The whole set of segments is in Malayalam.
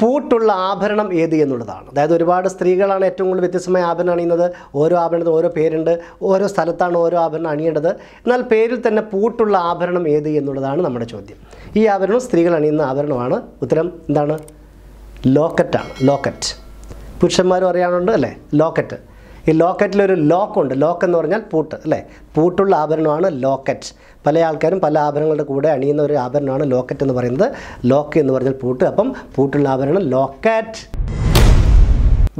പൂട്ടുള്ള ആഭരണം ഏത് എന്നുള്ളതാണ് അതായത് ഒരുപാട് സ്ത്രീകളാണ് ഏറ്റവും കൂടുതൽ വ്യത്യസ്തമായ ആഭരണം അണിയുന്നത് ഓരോ ആഭരണത്തിന് ഓരോ പേരുണ്ട് ഓരോ സ്ഥലത്താണ് ഓരോ ആഭരണം അണിയേണ്ടത് എന്നാൽ പേരിൽ തന്നെ പൂട്ടുള്ള ആഭരണം ഏത് എന്നുള്ളതാണ് നമ്മുടെ ചോദ്യം ഈ ആഭരണം സ്ത്രീകൾ അണിയുന്ന ആഭരണമാണ് ഉത്തരം എന്താണ് ലോക്കറ്റാണ് ലോക്കറ്റ് പുരുഷന്മാരും അറിയാനുണ്ട് അല്ലേ ലോക്കറ്റ് ഈ ലോക്കറ്റിലൊരു ലോക്കുണ്ട് ലോക്ക് എന്ന് പറഞ്ഞാൽ പൂട്ട് അല്ലേ പൂട്ടുള്ള ആഭരണമാണ് ലോക്കറ്റ് പല ആൾക്കാരും പല ആഭരണങ്ങളുടെ കൂടെ അണിയുന്ന ഒരു ആഭരണമാണ് ലോക്കറ്റ് എന്ന് പറയുന്നത് ലോക്ക് എന്ന് പറഞ്ഞാൽ പൂട്ട് അപ്പം പൂട്ടുള്ള ആഭരണം ലോക്കറ്റ്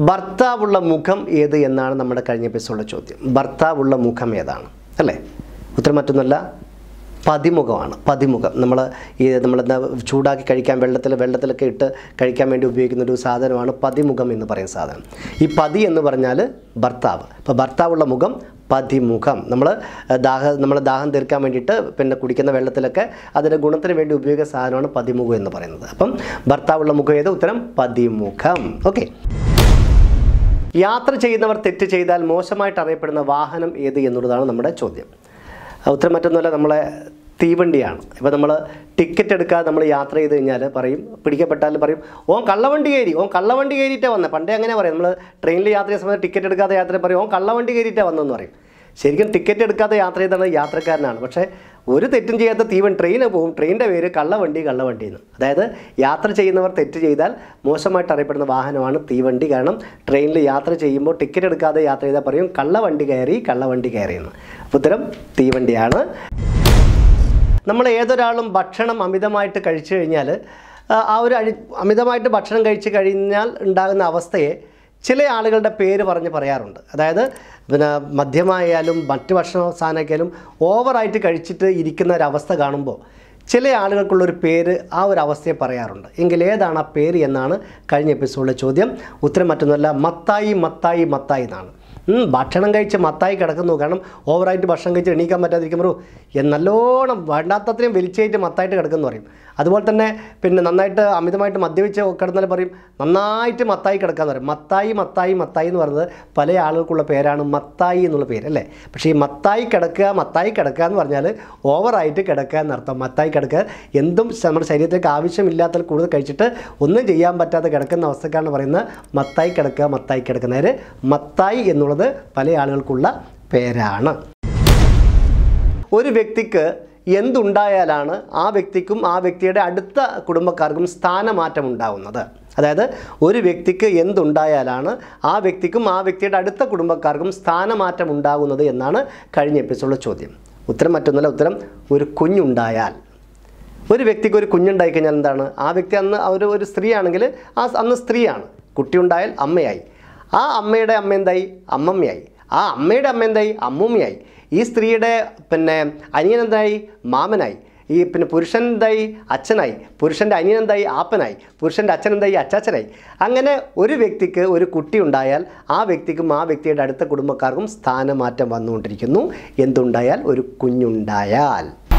ഭർത്താവുള്ള മുഖം ഏത് എന്നാണ് നമ്മുടെ കഴിഞ്ഞ എപ്പിസോഡിലെ ചോദ്യം ഭർത്താവുള്ള മുഖം ഏതാണ് അല്ലേ ഉത്തരം മറ്റൊന്നുമല്ല പതിമുഖമാണ് പതിമുഖം നമ്മൾ ഈ നമ്മൾ ചൂടാക്കി കഴിക്കാൻ വെള്ളത്തിൽ വെള്ളത്തിലൊക്കെ ഇട്ട് കഴിക്കാൻ വേണ്ടി ഉപയോഗിക്കുന്ന ഒരു സാധനമാണ് പതിമുഖം എന്ന് പറയുന്ന സാധനം ഈ പതി എന്ന് പറഞ്ഞാൽ ഭർത്താവ് ഇപ്പോൾ ഭർത്താവുള്ള മുഖം പതിമുഖം നമ്മൾ ദാഹ നമ്മൾ ദാഹം തീർക്കാൻ വേണ്ടിയിട്ട് പിന്നെ കുടിക്കുന്ന വെള്ളത്തിലൊക്കെ അതിൻ്റെ ഗുണത്തിന് വേണ്ടി ഉപയോഗിക്കുന്ന സാധനമാണ് പതിമുഖം എന്ന് പറയുന്നത് അപ്പം ഭർത്താവുള്ള മുഖം ഏത് ഉത്തരം പതിമുഖം ഓക്കെ യാത്ര ചെയ്യുന്നവർ തെറ്റ് ചെയ്താൽ മോശമായിട്ട് അറിയപ്പെടുന്ന വാഹനം ഏത് എന്നുള്ളതാണ് നമ്മുടെ ചോദ്യം ഉത്തരം മറ്റൊന്നുമല്ല നമ്മളെ തീവണ്ടിയാണ് ഇപ്പോൾ നമ്മൾ ടിക്കറ്റ് എടുക്കാതെ നമ്മൾ യാത്ര ചെയ്ത് കഴിഞ്ഞാൽ പറയും പിടിക്കപ്പെട്ടാൽ പറയും ഓൻ കള്ളവണ്ടി കയറി ഓൻ കള്ളവണ്ടി കയറിയിട്ടേ വന്നത് പണ്ടേ അങ്ങനെ പറയും നമ്മൾ ട്രെയിനിൽ യാത്ര ചെയ്യുന്ന സമയത്ത് ടിക്കറ്റ് എടുക്കാതെ യാത്ര പറയും ഓൻ കള്ളവണ്ടി കയറിയിട്ടേ വന്നതെന്ന് പറയും ശരിക്കും ടിക്കറ്റ് എടുക്കാതെ യാത്ര ചെയ്താണ് യാത്രക്കാരനാണ് പക്ഷേ ഒരു തെറ്റും ചെയ്യാത്ത തീവൻ ട്രെയിനിൽ പോകും ട്രെയിനിൻ്റെ പേര് കള്ളവണ്ടി കള്ളവണ്ടി എന്ന് അതായത് യാത്ര ചെയ്യുന്നവർ തെറ്റ് ചെയ്താൽ മോശമായിട്ട് അറിയപ്പെടുന്ന വാഹനമാണ് തീവണ്ടി കാരണം ട്രെയിനിൽ യാത്ര ചെയ്യുമ്പോൾ ടിക്കറ്റ് എടുക്കാതെ യാത്ര ചെയ്താൽ പറയും കള്ളവണ്ടി കയറി കള്ളവണ്ടി കയറി എന്ന് ഉത്തരം തീവണ്ടിയാണ് നമ്മൾ ഏതൊരാളും ഭക്ഷണം അമിതമായിട്ട് കഴിച്ചു കഴിഞ്ഞാൽ ആ ഒരു അമിതമായിട്ട് ഭക്ഷണം കഴിച്ചു കഴിഞ്ഞാൽ ഉണ്ടാകുന്ന അവസ്ഥയെ ചില ആളുകളുടെ പേര് പറഞ്ഞ് പറയാറുണ്ട് അതായത് പിന്നെ മദ്യമായാലും മറ്റ് സാധനമൊക്കെയാലും ഓവറായിട്ട് കഴിച്ചിട്ട് ഇരിക്കുന്ന ഒരവസ്ഥ കാണുമ്പോൾ ചില ആളുകൾക്കുള്ളൊരു പേര് ആ ഒരു അവസ്ഥയെ പറയാറുണ്ട് എങ്കിൽ ഏതാണ് ആ പേര് എന്നാണ് കഴിഞ്ഞ എപ്പിസോഡിലെ ചോദ്യം ഉത്തരം മറ്റൊന്നുമല്ല മത്തായി മത്തായി മത്തായി എന്നാണ് ഭക്ഷണം കഴിച്ച് മത്തായി കിടക്കുന്നു കാരണം ഓവറായിട്ട് ഭക്ഷണം കഴിച്ച് എണീക്കാൻ പറ്റാതിരിക്കുമ്പോൾ നല്ലോണം വേണ്ടാത്തത്രയും വലിച്ചായിട്ട് മത്തായിട്ട് കിടക്കുന്നു പറയും അതുപോലെ തന്നെ പിന്നെ നന്നായിട്ട് അമിതമായിട്ട് മദ്യപിച്ച് കിടന്നാൽ പറയും നന്നായിട്ട് മത്തായി കിടക്കാന്ന് പറയും മത്തായി മത്തായി മത്തായി എന്ന് പറയുന്നത് പല ആളുകൾക്കുള്ള പേരാണ് മത്തായി എന്നുള്ള പേര് അല്ലേ പക്ഷേ ഈ മത്തായി കിടക്കുക മത്തായി കിടക്കുക എന്ന് പറഞ്ഞാൽ ഓവറായിട്ട് കിടക്കുക എന്നർത്ഥം മത്തായി കിടക്കുക എന്തും നമ്മുടെ ശരീരത്തിലേക്ക് ആവശ്യമില്ലാത്ത കൂടുതൽ കഴിച്ചിട്ട് ഒന്നും ചെയ്യാൻ പറ്റാതെ കിടക്കുന്ന അവസ്ഥക്കാണ് പറയുന്നത് മത്തായി കിടക്കുക മത്തായി കിടക്കുന്നവർ മത്തായി എന്നുള്ളത് എന്നുള്ളത് പല ആളുകൾക്കുള്ള പേരാണ് ഒരു വ്യക്തിക്ക് എന്തുണ്ടായാലാണ് ആ വ്യക്തിക്കും ആ വ്യക്തിയുടെ അടുത്ത കുടുംബക്കാർക്കും സ്ഥാനമാറ്റം ഉണ്ടാകുന്നത് അതായത് ഒരു വ്യക്തിക്ക് എന്തുണ്ടായാലാണ് ആ വ്യക്തിക്കും ആ വ്യക്തിയുടെ അടുത്ത കുടുംബക്കാർക്കും സ്ഥാനമാറ്റം ഉണ്ടാകുന്നത് എന്നാണ് കഴിഞ്ഞ എപ്പിസോഡിലെ ചോദ്യം ഉത്തരം മറ്റൊന്നല്ല ഉത്തരം ഒരു കുഞ്ഞുണ്ടായാൽ ഒരു വ്യക്തിക്ക് ഒരു കുഞ്ഞുണ്ടായി കഴിഞ്ഞാൽ എന്താണ് ആ വ്യക്തി അന്ന് അവർ ഒരു സ്ത്രീയാണെങ്കിൽ ആ അന്ന് സ്ത്രീയാണ് കുട്ടിയുണ്ടായാൽ അമ്മയായി ആ അമ്മയുടെ അമ്മ എന്തായി അമ്മമ്മയായി ആ അമ്മയുടെ അമ്മ എന്തായി അമ്മൂമ്മയായി ഈ സ്ത്രീയുടെ പിന്നെ അനിയൻ എന്തായി മാമനായി ഈ പിന്നെ പുരുഷൻ എന്തായി അച്ഛനായി പുരുഷൻ്റെ അനിയൻ എന്തായി ആപ്പനായി പുരുഷൻ്റെ അച്ഛൻ എന്തായി അച്ചാച്ചനായി അങ്ങനെ ഒരു വ്യക്തിക്ക് ഒരു കുട്ടി ഉണ്ടായാൽ ആ വ്യക്തിക്കും ആ വ്യക്തിയുടെ അടുത്ത കുടുംബക്കാർക്കും സ്ഥാനമാറ്റം വന്നുകൊണ്ടിരിക്കുന്നു എന്തുണ്ടായാൽ ഒരു കുഞ്ഞുണ്ടായാൽ